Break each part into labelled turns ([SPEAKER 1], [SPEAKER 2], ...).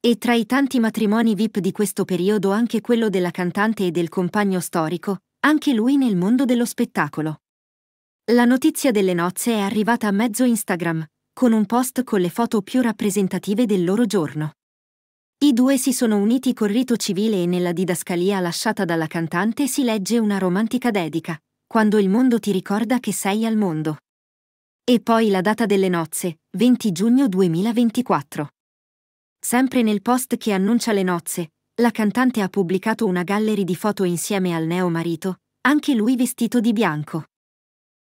[SPEAKER 1] E tra i tanti matrimoni VIP di questo periodo anche quello della cantante e del compagno storico, anche lui nel mondo dello spettacolo. La notizia delle nozze è arrivata a mezzo Instagram, con un post con le foto più rappresentative del loro giorno. I due si sono uniti col rito civile e nella didascalia lasciata dalla cantante si legge una romantica dedica, quando il mondo ti ricorda che sei al mondo. E poi la data delle nozze, 20 giugno 2024. Sempre nel post che annuncia le nozze, la cantante ha pubblicato una gallery di foto insieme al neo marito, anche lui vestito di bianco.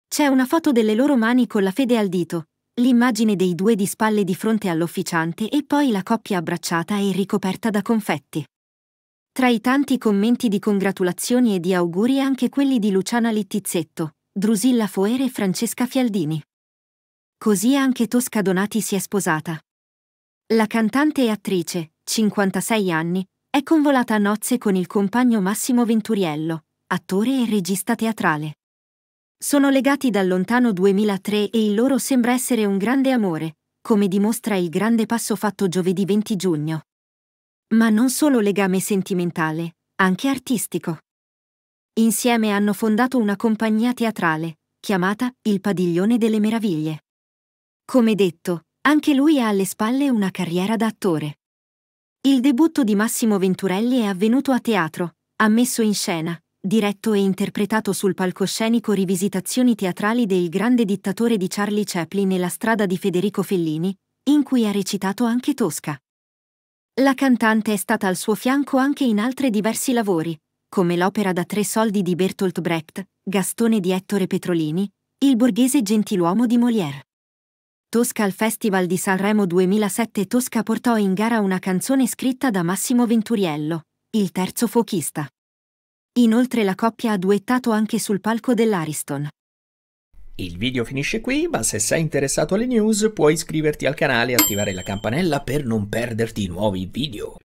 [SPEAKER 1] C'è una foto delle loro mani con la fede al dito, l'immagine dei due di spalle di fronte all'officiante e poi la coppia abbracciata e ricoperta da confetti. Tra i tanti commenti di congratulazioni e di auguri anche quelli di Luciana Littizzetto, Drusilla Foer e Francesca Fialdini. Così anche Tosca Donati si è sposata. La cantante e attrice, 56 anni, è convolata a nozze con il compagno Massimo Venturiello, attore e regista teatrale. Sono legati dal lontano 2003 e il loro sembra essere un grande amore, come dimostra il grande passo fatto giovedì 20 giugno. Ma non solo legame sentimentale, anche artistico. Insieme hanno fondato una compagnia teatrale, chiamata Il Padiglione delle Meraviglie. Come detto, anche lui ha alle spalle una carriera da attore. Il debutto di Massimo Venturelli è avvenuto a teatro, ha messo in scena, diretto e interpretato sul palcoscenico rivisitazioni teatrali del grande dittatore di Charlie Chaplin e la strada di Federico Fellini, in cui ha recitato anche Tosca. La cantante è stata al suo fianco anche in altri diversi lavori, come l'opera da tre soldi di Bertolt Brecht, Gastone di Ettore Petrolini, il borghese gentiluomo di Molière. Tosca al Festival di Sanremo 2007 Tosca portò in gara una canzone scritta da Massimo Venturiello, il terzo fuochista. Inoltre la coppia ha duettato anche sul palco dell'Ariston. Il video finisce qui, ma se sei interessato alle news puoi iscriverti al canale e attivare la campanella per non perderti nuovi video.